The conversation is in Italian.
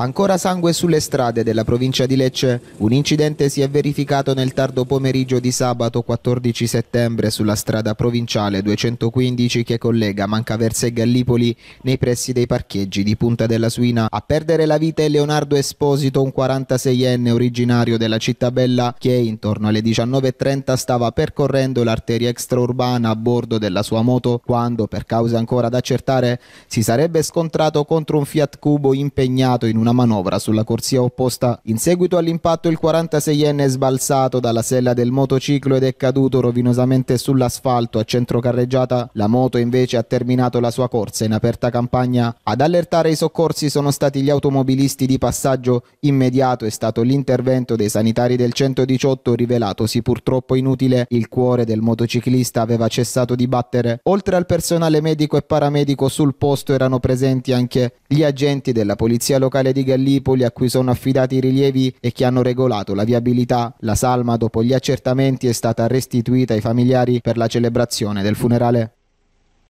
Ancora sangue sulle strade della provincia di Lecce. Un incidente si è verificato nel tardo pomeriggio di sabato 14 settembre sulla strada provinciale 215 che collega Mancaversa e Gallipoli nei pressi dei parcheggi di Punta della Suina. A perdere la vita è Leonardo Esposito, un 46enne originario della città bella che intorno alle 19.30 stava percorrendo l'arteria extraurbana a bordo della sua moto quando, per cause ancora da accertare, si sarebbe scontrato contro un Fiat Cubo impegnato in una una manovra sulla corsia opposta. In seguito all'impatto il 46enne è sbalzato dalla sella del motociclo ed è caduto rovinosamente sull'asfalto a centrocarreggiata. La moto invece ha terminato la sua corsa in aperta campagna. Ad allertare i soccorsi sono stati gli automobilisti di passaggio. Immediato è stato l'intervento dei sanitari del 118 rivelatosi purtroppo inutile. Il cuore del motociclista aveva cessato di battere. Oltre al personale medico e paramedico sul posto erano presenti anche gli agenti della polizia locale Generale di Gallipoli a cui sono affidati i rilievi e che hanno regolato la viabilità. La salma, dopo gli accertamenti, è stata restituita ai familiari per la celebrazione del funerale.